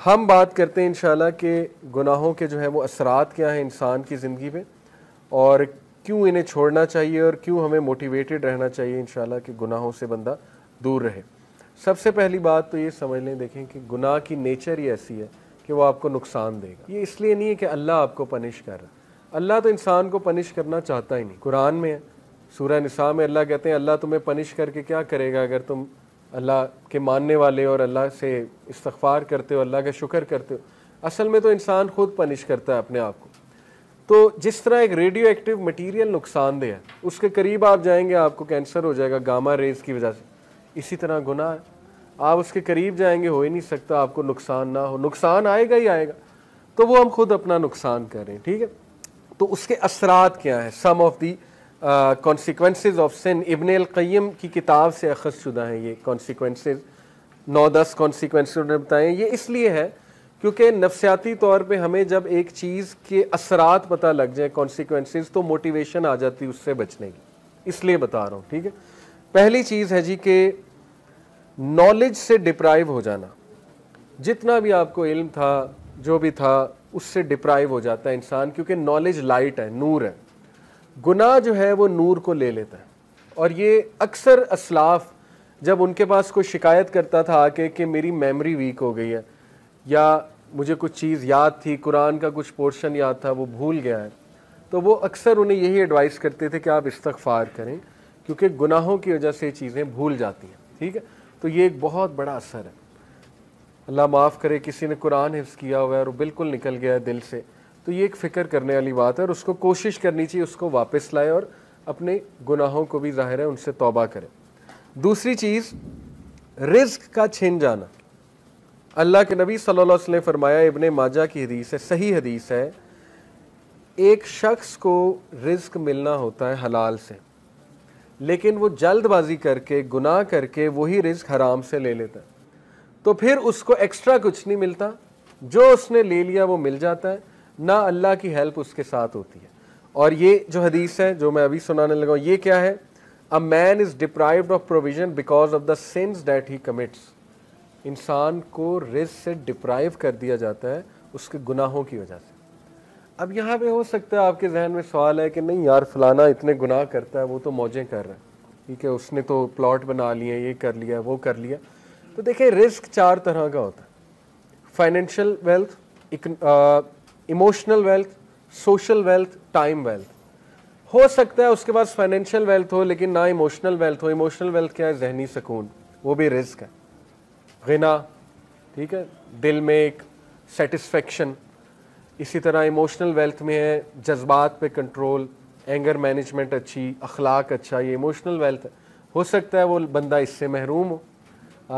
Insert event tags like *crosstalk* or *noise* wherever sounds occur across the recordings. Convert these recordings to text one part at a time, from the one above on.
हम बात करते हैं इन के गुनाहों के जो है वो असरात क्या हैं इंसान की ज़िंदगी में और क्यों इन्हें छोड़ना चाहिए और क्यों हमें मोटिवेटेड रहना चाहिए इन कि गुनाहों से बंदा दूर रहे सबसे पहली बात तो ये समझ लें देखें कि गुनाह की नेचर ही ऐसी है कि वो आपको नुकसान देगा ये इसलिए नहीं है कि अल्लाह आपको पनिश कर रहा अल्लाह तो इंसान को पनिश करना चाहता ही नहीं कुरान में है सूर्य निसा में अल्लाह कहते हैं अल्लाह तुम्हें पनिश करके क्या करेगा अगर तुम अल्लाह के मानने वाले और अल्लाह से इस्तफार करते हो अल्लाह का शुक्र करते हो असल में तो इंसान खुद पनिश करता है अपने आप को तो जिस तरह एक रेडियो एक्टिव मटीरियल नुकसानदेह है उसके करीब आप जाएंगे आपको कैंसर हो जाएगा गामा रेज की वजह से इसी तरह गुनाह है आप उसके करीब जाएंगे हो ही नहीं सकता आपको नुकसान ना हो नुकसान आएगा ही आएगा तो वो हम खुद अपना नुकसान करें ठीक है तो उसके असरात क्या हैं some of the consequences of sin Ibn al Qayyim की किताब से अखज शुदा है ये कॉन्सिक्वेंसेज नौ दस कॉन्सिक्वेंस उन्होंने बताए ये इसलिए है क्योंकि नफसियाती तौर पे हमें जब एक चीज़ के असरात पता लग जाए कॉन्सिक्वेंसेज तो मोटिवेशन आ जाती है उससे बचने की इसलिए बता रहा हूँ ठीक है पहली चीज़ है जी कि नॉलेज से डिप्राइव हो जाना जितना भी आपको इल्म था जो भी था उससे डिप्राइव हो जाता है इंसान क्योंकि नॉलेज लाइट है नूर है गुनाह जो है वो नूर को ले लेता है और ये अक्सर असलाफ जब उनके पास कोई शिकायत करता था आके कि मेरी मेमोरी वीक हो गई है या मुझे कुछ चीज़ याद थी कुरान का कुछ पोर्शन याद था वो भूल गया है तो वो अक्सर उन्हें यही एडवाइस करते थे कि आप इस्तफ़ार करें क्योंकि गुनाहों की वजह से चीज़ें भूल जाती हैं ठीक है तो ये एक बहुत बड़ा असर है अल्लाह माफ़ करे किसी ने कुरान हिफ्स किया हुआ है और बिल्कुल निकल गया है दिल से तो ये एक फ़िक्र करने वाली बात है और उसको कोशिश करनी चाहिए उसको वापस लाए और अपने गुनाहों को भी ज़ाहिर है उनसे तोबा करें दूसरी चीज़ रिज्क का छिन जाना अल्लाह के नबी सल्लल्लाहु अलैहि वसल्लम ने फरमाया इबन माजा की हदीस है सही हदीस है एक शख्स को रिज्क मिलना होता है हलाल से लेकिन वो जल्दबाजी करके गुनाह करके वही रिज्क हराम से ले लेता है तो फिर उसको एक्स्ट्रा कुछ नहीं मिलता जो उसने ले लिया वो मिल जाता है ना अल्लाह की हेल्प उसके साथ होती है और ये जो हदीस है जो मैं अभी सुनाने लगा ये क्या है a man is deprived of provision because of the sin that he commits इंसान को रिस्क से डिप्राइव कर दिया जाता है उसके गुनाहों की वजह से अब यहाँ पे हो सकता है आपके जहन में सवाल है कि नहीं यार फलाना इतने गुनाह करता है वो तो मौजें कर रहा है ठीक है उसने तो प्लॉट बना लिए ये कर लिया वो कर लिया तो देखिए रिस्क चार तरह का होता है financial wealth emotional wealth social wealth time wealth हो सकता है उसके पास फाइनेंशियल वेल्थ हो लेकिन ना इमोशनल वेल्थ हो इमोशनल वेल्थ क्या है जहनी सुकून वो भी रिस्क है गना ठीक है दिल में एक सेटिस्फेक्शन इसी तरह इमोशनल वेल्थ में है जज्बात पे कंट्रोल एंगर मैनेजमेंट अच्छी अखलाक अच्छा ये इमोशनल वेल्थ है हो सकता है वो बंदा इससे महरूम हो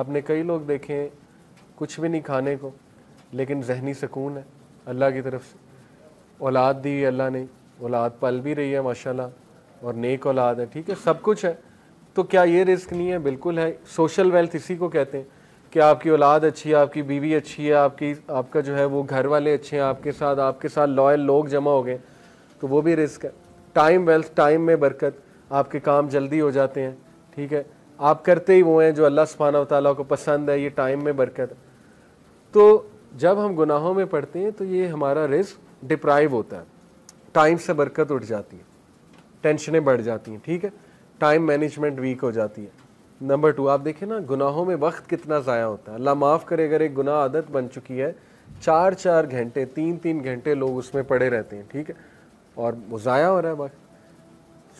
आपने कई लोग देखे हैं कुछ भी नहीं खाने को लेकिन जहनी सुकून है अल्लाह की तरफ से औलाद दी है अल्लाह ने औलाद पल भी रही है माशाल्लाह और नेक औलाद है ठीक है सब कुछ है तो क्या ये रिस्क नहीं है बिल्कुल है सोशल वेल्थ इसी को कहते हैं कि आपकी औलाद अच्छी है आपकी बीवी अच्छी है आपकी आपका जो है वो घर वाले अच्छे हैं आपके साथ आपके साथ लॉयल लोग जमा हो गए तो वो भी रिस्क है टाइम वेल्थ टाइम में बरकत आपके काम जल्दी हो जाते हैं ठीक है आप करते ही वो हैं जो अल्लाह सुबहाना तला को पसंद है ये टाइम में बरकत है तो जब हम गुनाहों में पड़ते हैं तो ये हमारा रिस्क डिप्राइव होता है टाइम से बरकत उठ जाती है टेंशनें बढ़ जाती हैं ठीक है टाइम मैनेजमेंट वीक हो जाती है नंबर टू आप देखें ना गुनाहों में वक्त कितना ज़ाया होता है अल्लाह माफ़ करे अगर एक गुनाह आदत बन चुकी है चार चार घंटे तीन तीन घंटे लोग उसमें पड़े रहते हैं ठीक है और वो ज़ाया हो रहा है वक्त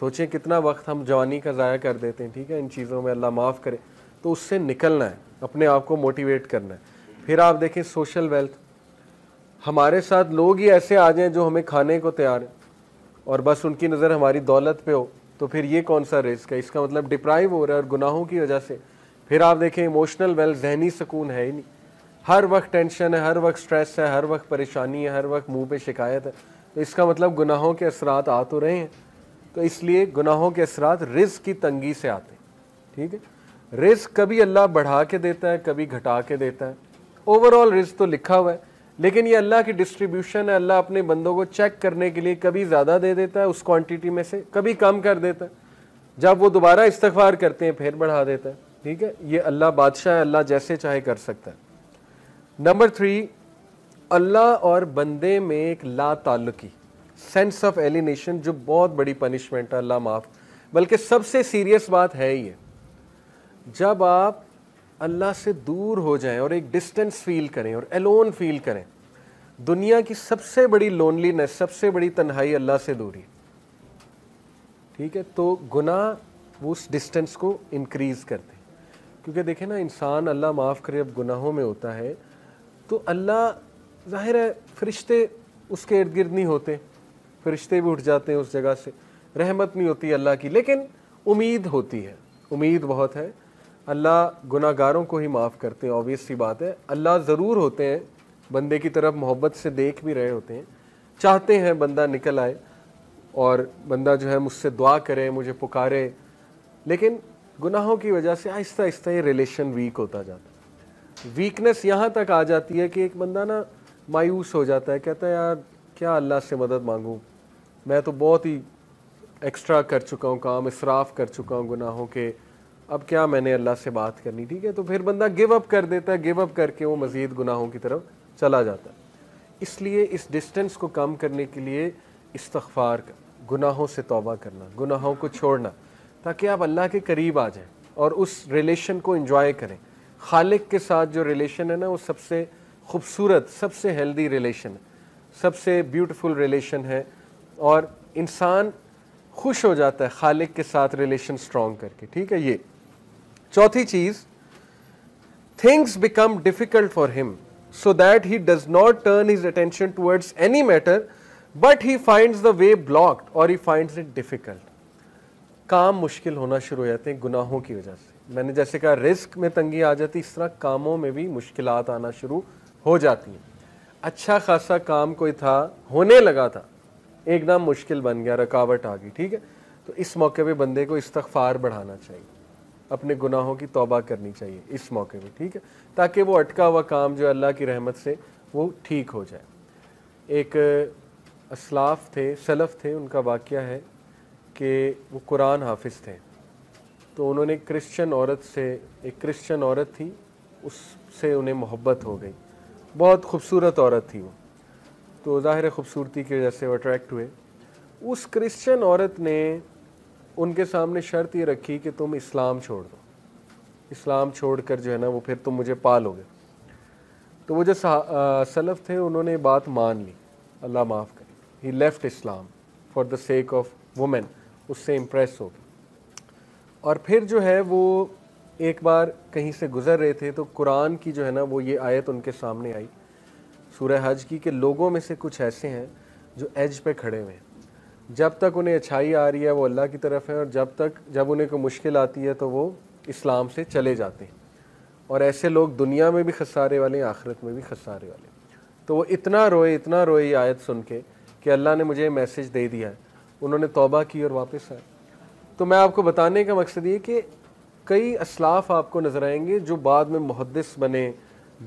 सोचें कितना वक्त हम जवानी का ज़ाया कर देते हैं ठीक है इन चीज़ों में अल्लाह माफ़ करे तो उससे निकलना है अपने आप को मोटिवेट करना है फिर आप देखें सोशल वेल्थ हमारे साथ लोग ही ऐसे आ जाएं जो हमें खाने को तैयार हैं और बस उनकी नज़र हमारी दौलत पे हो तो फिर ये कौन सा रिस्क है इसका मतलब डिप्राइव हो रहा है और गुनाहों की वजह से फिर आप देखें इमोशनल वेल्थ जहनी सुकून है ही नहीं हर वक्त टेंशन है हर वक्त स्ट्रेस है हर वक्त परेशानी है हर वक्त मुंह पे शिकायत है तो इसका मतलब गुनाहों के असरात आ तो रहे हैं तो इसलिए गुनाहों के असरात रिस्क की तंगी से आते हैं ठीक है रिस्क कभी अल्लाह बढ़ा के देता है कभी घटा के देता है ओवरऑल रिज तो लिखा हुआ है लेकिन ये अल्लाह की डिस्ट्रीब्यूशन है अल्लाह अपने बंदों को चेक करने के लिए कभी ज़्यादा दे देता है उस क्वांटिटी में से कभी कम कर देता है जब वो दोबारा इस्तवार करते हैं फिर बढ़ा देता है ठीक है ये अल्लाह बादशाह है अल्लाह जैसे चाहे कर सकता है नंबर थ्री अल्लाह और बंदे में एक ला ताल्लुकी सेंस ऑफ एलिनेशन जो बहुत बड़ी पनिशमेंट है अल्लाह माफ़ बल्कि सबसे सीरियस बात है ये जब आप अल्लाह से दूर हो जाएं और एक डिस्टेंस फील करें और एलोन फील करें दुनिया की सबसे बड़ी लोनलीनेस सबसे बड़ी तन्हाई अल्लाह से दूरी ठीक है तो गुनाह वो उस डिस्टेंस को इनक्रीज़ करते क्योंकि देखें ना इंसान अल्लाह माफ़ करे अब गुनाहों में होता है तो अल्लाह ज़ाहिर है फरिश्ते उसके इर्द गिर्द नहीं होते फरिश्ते भी उठ जाते हैं उस जगह से रहमत नहीं होती अल्लाह की लेकिन उम्मीद होती है उम्मीद बहुत है अल्लाह गुनागारों को ही माफ़ करते हैं ऑबियस सी बात है अल्लाह ज़रूर होते हैं बंदे की तरफ मोहब्बत से देख भी रहे होते हैं चाहते हैं बंदा निकल आए और बंदा जो है मुझसे दुआ करे मुझे पुकारे लेकिन गुनाहों की वजह से आहिस्ता आहिस्ता ये रिलेशन वीक होता जाता है वीकनेस यहाँ तक आ जाती है कि एक बंदा ना मायूस हो जाता है कहता है यार क्या अल्लाह से मदद मांगूँ मैं तो बहुत ही एक्स्ट्रा कर चुका हूँ काम इसराफ कर चुका हूँ गुनाहों के अब क्या मैंने अल्लाह से बात करनी ठीक है तो फिर बंदा गिव अप कर देता है गिव अप करके वो मज़ीद गुनाहों की तरफ चला जाता है इसलिए इस डिस्टेंस को कम करने के लिए इस्तफार कर गुनाहों से तोबा करना गुनाहों को छोड़ना ताकि आप अल्लाह के करीब आ जाएं और उस रिलेशन को इंजॉय करें खालिक के साथ जो रिलेशन है ना वो सबसे खूबसूरत सबसे हेल्दी रिलेशन है सबसे ब्यूटीफुल रिलेशन है और इंसान खुश हो जाता है खालिक के साथ रिलेशन स्ट्रॉन्ग करके ठीक है ये चौथी चीज things become difficult for him so that he does not turn his attention towards any matter but he finds the way blocked और ही finds इट डिफिकल्ट काम मुश्किल होना शुरू हो जाते हैं गुनाहों की वजह से मैंने जैसे कहा रिस्क में तंगी आ जाती इस तरह कामों में भी मुश्किल आना शुरू हो जाती हैं अच्छा खासा काम कोई था होने लगा था एकदम मुश्किल बन गया रुकावट आ गई ठीक है तो इस मौके पे बंदे को इस्तफार बढ़ाना चाहिए अपने गुनाहों की तौबा करनी चाहिए इस मौके पर ठीक है ताकि वो अटका हुआ काम जो अल्लाह की रहमत से वो ठीक हो जाए एक असलाफ थे सलफ़ थे उनका वाक़ है कि वो कुरान हाफिज थे तो उन्होंने क्रिश्चियन औरत से एक क्रिश्चियन औरत थी उससे उन्हें मोहब्बत हो गई बहुत खूबसूरत औरत थी वो तो ज़ाहिर खूबसूरती की वजह से वो अट्रैक्ट हुए उस क्रिश्चियन औरत ने उनके सामने शर्त ये रखी कि तुम इस्लाम छोड़ दो इस्लाम छोड़ कर जो है ना वो फिर तुम मुझे पालोगे तो वो जो सलफ़ थे उन्होंने बात मान ली अल्लाह माफ़ करे he left Islam for the sake of women उससे इम्प्रेस हो गई और फिर जो है वो एक बार कहीं से गुज़र रहे थे तो कुरान की जो है ना वो ये आयत उनके सामने आई सूर्य हज की कि लोगों में से कुछ ऐसे हैं जो एज पे खड़े हुए हैं जब तक उन्हें अच्छाई आ रही है वो अल्लाह की तरफ है और जब तक जब उन्हें कोई मुश्किल आती है तो वो इस्लाम से चले जाते हैं और ऐसे लोग दुनिया में भी खसारे वाले हैं आखिरत में भी खसारे वाले तो वो इतना रोए इतना रोए आयत सुन के कि अल्लाह ने मुझे मैसेज दे दिया है उन्होंने तोबा की और वापस आए तो मैं आपको बताने का मकसद ये कि कई असलाफ आपको नज़र आएंगे जो बाद में मुहदस बने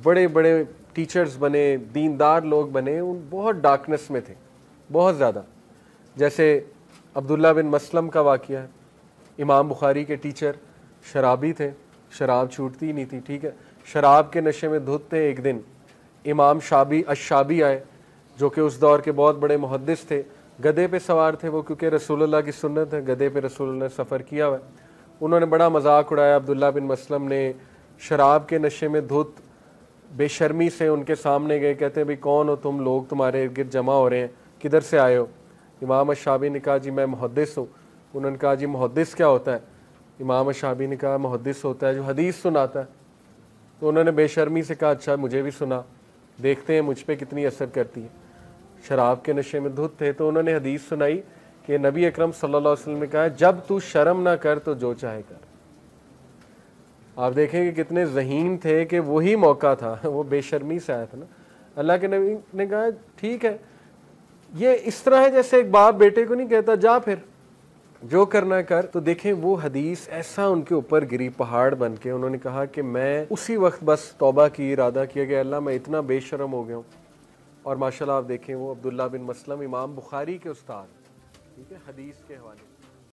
बड़े बड़े टीचर्स बने दीनदार लोग बने उन बहुत डार्कनेस में थे बहुत ज़्यादा जैसे अब्दुल्ला बिन मसलम का वाक़ है इमाम बुखारी के टीचर शराबी थे शराब छूटती ही नहीं थी ठीक है शराब के नशे में धुत थे एक दिन इमाम शाबी अशाबी आए जो कि उस दौर के बहुत बड़े मुहदस थे गधे पे सवार थे वो क्योंकि रसूलुल्लाह की सुन्नत है गधे पे रसूल ने सफ़र किया हुआ उन्होंने बड़ा मजाक उड़ाया अब्दुल्ला बिन मसलम ने शराब के नशे में धुत बेशर्मी से उनके सामने गए कहते हैं भाई कौन हो तुम लोग तुम्हारे गिर जमा हो रहे हैं किधर से आए हो इमाम शाबी ने कहा जी मैं मुहदस हूँ उन्होंने कहा जी मुहदस क्या होता है इमाम शाबी ने कहा मुहदस होता है जो हदीस सुनाता है तो उन्होंने बेशर्मी से कहा अच्छा मुझे भी सुना देखते हैं मुझ पर कितनी असर करती है शराब के नशे में धुत थे तो उन्होंने हदीस सुनाई कि नबी अकरम सल्लल्लाहु अलैहि वसल्लम ने कहा जब तू शर्म ना कर तो जो चाहे कर आप देखें कि कितने जहीन थे कि वही मौका था *laughs* वो बेशर्मी से आया था ना अल्लाह के नबी ने कहा ठीक है ये इस तरह है जैसे एक बाप बेटे को नहीं कहता जा फिर जो करना कर तो देखें वो हदीस ऐसा उनके ऊपर गिरी पहाड़ बन के उन्होंने कहा कि मैं उसी वक्त बस तौबा की इरादा किया गया अल्लाह मैं इतना बेशरम हो गया हूँ और माशाल्लाह आप देखें वो अब्दुल्ला बिन मसलम इमाम बुखारी के उस्ताद ठीक है हदीस के हवाले